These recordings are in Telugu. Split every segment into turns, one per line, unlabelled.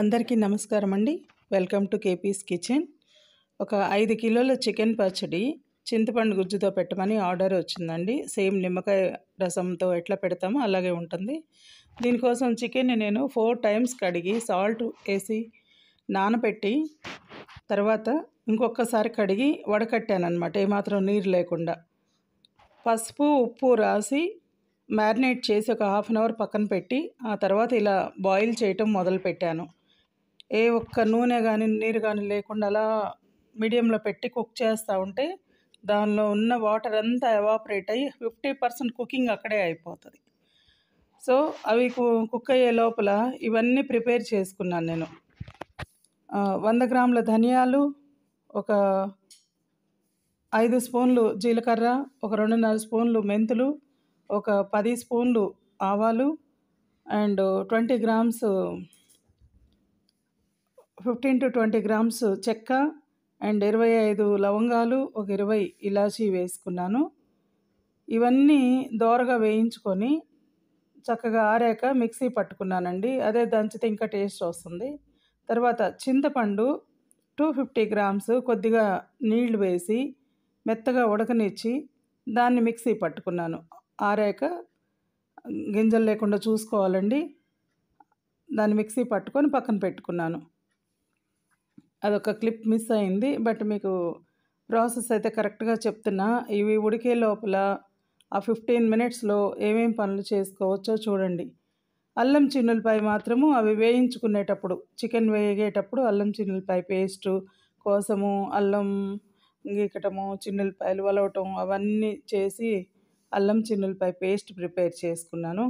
అందరికీ నమస్కారం అండి వెల్కమ్ టు కేపీస్ కిచెన్ ఒక ఐదు కిలోల చికెన్ పచ్చడి చింతపండు గుజ్జుతో పెట్టమని ఆర్డర్ వచ్చిందండి సేమ్ నిమ్మకాయ రసంతో ఎట్లా పెడతామో అలాగే ఉంటుంది దీనికోసం చికెన్ నేను ఫోర్ టైమ్స్ కడిగి సాల్ట్ వేసి నానబెట్టి తర్వాత ఇంకొకసారి కడిగి వడకట్టాను అనమాట ఏమాత్రం నీరు లేకుండా పసుపు ఉప్పు రాసి మ్యారినేట్ చేసి ఒక హాఫ్ అన్ అవర్ పక్కన పెట్టి ఆ తర్వాత ఇలా బాయిల్ చేయటం మొదలుపెట్టాను ఏ ఒక్క నూనె కానీ నీరు కానీ లేకుండా అలా మీడియంలో పెట్టి కుక్ చేస్తూ ఉంటే దానిలో ఉన్న వాటర్ అంతా ఎవాపరేట్ అయ్యి ఫిఫ్టీ పర్సెంట్ కుకింగ్ అక్కడే అయిపోతుంది సో అవి కుక్ అయ్యే లోపల ఇవన్నీ ప్రిపేర్ చేసుకున్నాను నేను వంద గ్రాముల ధనియాలు ఒక ఐదు స్పూన్లు జీలకర్ర ఒక రెండున్నర స్పూన్లు మెంతులు ఒక పది స్పూన్లు ఆవాలు and twenty grams fifteen to twenty grams చెక్క అండ్ ఇరవై ఐదు లవంగాలు ఒక ఇరవై ఇలాచి వేసుకున్నాను ఇవన్నీ దోరగా వేయించుకొని చక్కగా ఆరాక మిక్సీ పట్టుకున్నానండి అదే దంచితే ఇంకా టేస్ట్ వస్తుంది తర్వాత చింతపండు టూ ఫిఫ్టీ గ్రామ్స్ కొద్దిగా నీళ్లు వేసి మెత్తగా ఉడకనిచ్చి దాన్ని మిక్సీ పట్టుకున్నాను ఆరాక గింజలు లేకుండా చూసుకోవాలండి దాన్ని మిక్సీ పట్టుకొని పక్కన పెట్టుకున్నాను అదొక క్లిప్ మిస్ అయింది బట్ మీకు ప్రాసెస్ అయితే కరెక్ట్గా చెప్తున్నా ఇవి ఉడికే లోపల ఆ ఫిఫ్టీన్ మినిట్స్లో ఏమేం పనులు చేసుకోవచ్చో చూడండి అల్లం చిన్నులపై మాత్రము అవి వేయించుకునేటప్పుడు చికెన్ వేగేటప్పుడు అల్లం చిన్నులపై పేస్టు కోసము అల్లం గీకటము చిన్నులపాయలు వలవటం అవన్నీ చేసి అల్లం చిన్నులపై పేస్ట్ ప్రిపేర్ చేసుకున్నాను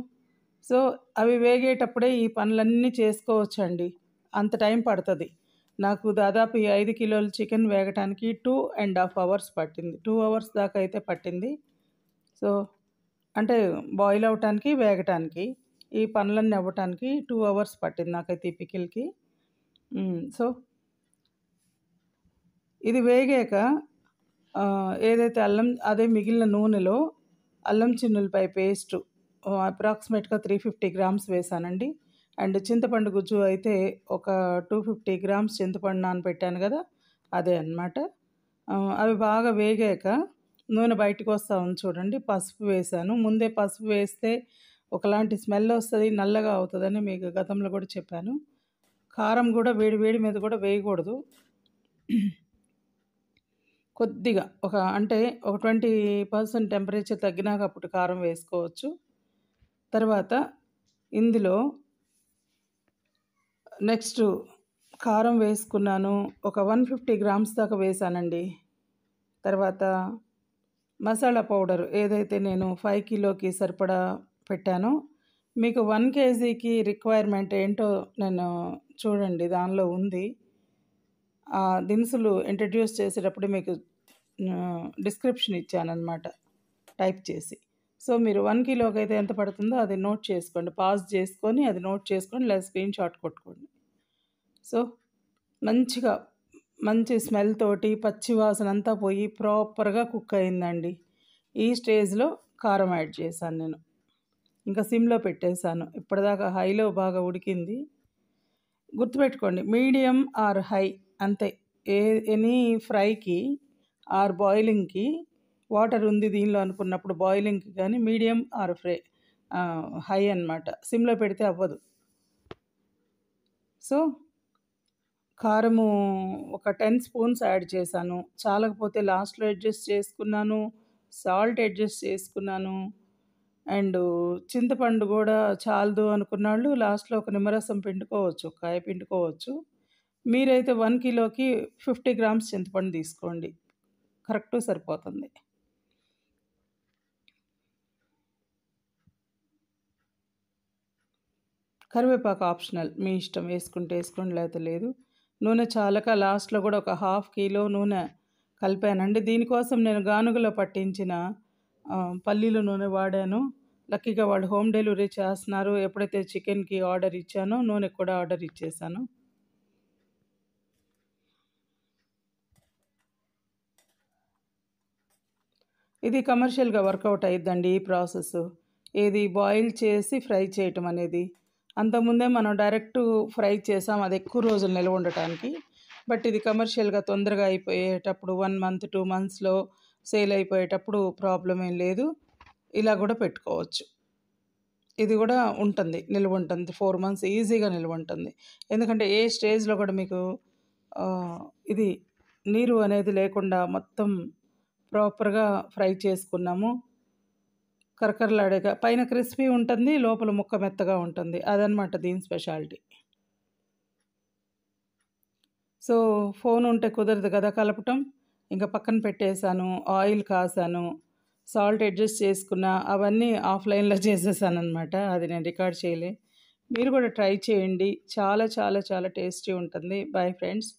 సో అవి వేగేటప్పుడే ఈ పనులన్నీ చేసుకోవచ్చండి అంత టైం పడుతుంది నాకు దాదాపు ఈ ఐదు కిలోలు చికెన్ వేగటానికి టూ అండ్ హాఫ్ అవర్స్ పట్టింది టూ అవర్స్ దాకా అయితే పట్టింది సో అంటే బాయిల్ అవటానికి వేగటానికి ఈ పనులన్నీ అవ్వటానికి టూ అవర్స్ పట్టింది నాకైతే ఈ పికిల్కి సో ఇది వేగాక ఏదైతే అల్లం అదే మిగిలిన నూనెలో అల్లం చిన్నులపై పేస్ట్ అప్రాక్సిమేట్గా త్రీ ఫిఫ్టీ గ్రామ్స్ వేసానండి అండ్ చింతపండు గుజ్జు అయితే ఒక టూ ఫిఫ్టీ గ్రామ్స్ చింతపండు నానబెట్టాను కదా అదే అనమాట అవి బాగా వేగాక నూనె బయటకు వస్తూ ఉంది చూడండి పసుపు వేశాను ముందే పసుపు వేస్తే ఒకలాంటి స్మెల్ వస్తుంది నల్లగా అవుతుందని మీకు గతంలో కూడా చెప్పాను కారం కూడా వేడి వేడి మీద కూడా వేయకూడదు కొద్దిగా ఒక అంటే ఒక ట్వంటీ పర్సెంట్ టెంపరేచర్ తగ్గినాక అప్పుడు కారం వేసుకోవచ్చు తర్వాత ఇందులో నెక్స్ట్ కారం వేసుకున్నాను ఒక వన్ ఫిఫ్టీ గ్రామ్స్ దాకా వేసానండి తర్వాత మసాలా పౌడర్ ఏదైతే నేను ఫైవ్ కిలోకి సరిపడా పెట్టానో మీకు వన్ కేజీకి రిక్వైర్మెంట్ ఏంటో నేను చూడండి దానిలో ఉంది ఆ దినుసులు ఇంట్రడ్యూస్ చేసేటప్పుడు మీకు డిస్క్రిప్షన్ ఇచ్చానమాట టైప్ చేసి సో మీరు వన్ కిలోకి అయితే ఎంత పడుతుందో అది నోట్ చేసుకోండి పాజ్ చేసుకొని అది నోట్ చేసుకొని లేదా స్క్రీన్ షాట్ కొట్టుకోండి సో మంచిగా మంచి స్మెల్ తోటి పచ్చి వాసన అంతా పోయి ప్రాపర్గా కుక్ అయిందండి ఈ స్టేజ్లో కారం యాడ్ చేశాను నేను ఇంకా సిమ్లో పెట్టేశాను ఇప్పటిదాకా హైలో బాగా ఉడికింది గుర్తుపెట్టుకోండి మీడియం ఆర్ హై అంతే ఏ ఎనీ ఫ్రైకి ఆర్ బాయిలింగ్కి వాటర్ ఉంది దీనిలో అనుకున్నప్పుడు బాయిలింగ్కి కానీ మీడియం ఆర్ ఫ్రై హై అనమాట సిమ్లో పెడితే అవ్వదు సో కారము ఒక టెన్ స్పూన్స్ యాడ్ చేశాను చాలకపోతే లాస్ట్లో అడ్జస్ట్ చేసుకున్నాను సాల్ట్ అడ్జస్ట్ చేసుకున్నాను అండ్ చింతపండు కూడా చాలదు అనుకున్న లాస్ట్లో ఒక నిమ్మరసం పిండుకోవచ్చు కాయ పిండుకోవచ్చు మీరైతే వన్ కిలోకి ఫిఫ్టీ గ్రామ్స్ చింతపండు తీసుకోండి కరెక్ట్ సరిపోతుంది కరివేపాకు ఆప్షనల్ మీ ఇష్టం వేసుకుంటే వేసుకోండి లేకపోతే లేదు నూనె చాలక లాస్ట్లో కూడా ఒక హాఫ్ కిలో నూనె కలిపానండి దీనికోసం నేను గానుగలో పట్టించిన పల్లీలు నూనె వాడాను లక్కీగా వాళ్ళు హోమ్ డెలివరీ చేస్తున్నారు ఎప్పుడైతే చికెన్కి ఆర్డర్ ఇచ్చానో నూనె కూడా ఆర్డర్ ఇచ్చేసాను ఇది కమర్షియల్గా వర్కౌట్ అయ్యిద్దండి ఈ ప్రాసెస్ ఏది బాయిల్ చేసి ఫ్రై చేయటం అనేది అంతకుముందే మనం డైరెక్ట్ ఫ్రై చేసాం అది ఎక్కువ రోజులు నిల్వ ఉండటానికి బట్ ఇది కమర్షియల్గా తొందరగా అయిపోయేటప్పుడు వన్ మంత్ టూ మంత్స్లో సేల్ అయిపోయేటప్పుడు ప్రాబ్లం ఏం లేదు ఇలా కూడా పెట్టుకోవచ్చు ఇది కూడా ఉంటుంది నిల్వ ఉంటుంది ఫోర్ మంత్స్ ఈజీగా నిల్వ ఉంటుంది ఎందుకంటే ఏ స్టేజ్లో కూడా మీకు ఇది నీరు అనేది లేకుండా మొత్తం ప్రాపర్గా ఫ్రై చేసుకున్నాము కరకరలాడేక పైన క్రిస్పీ ఉంటుంది లోపల ముక్క మెత్తగా ఉంటుంది అదనమాట దీని స్పెషాలిటీ సో ఫోన్ ఉంటే కుదరదు కదా కలపటం ఇంకా పక్కన పెట్టేశాను ఆయిల్ కాసాను సాల్ట్ అడ్జస్ట్ చేసుకున్న అవన్నీ ఆఫ్లైన్లో చేసేసాను అనమాట అది నేను రికార్డ్ చేయలే మీరు కూడా ట్రై చేయండి చాలా చాలా చాలా టేస్టీ ఉంటుంది బాయ్ ఫ్రెండ్స్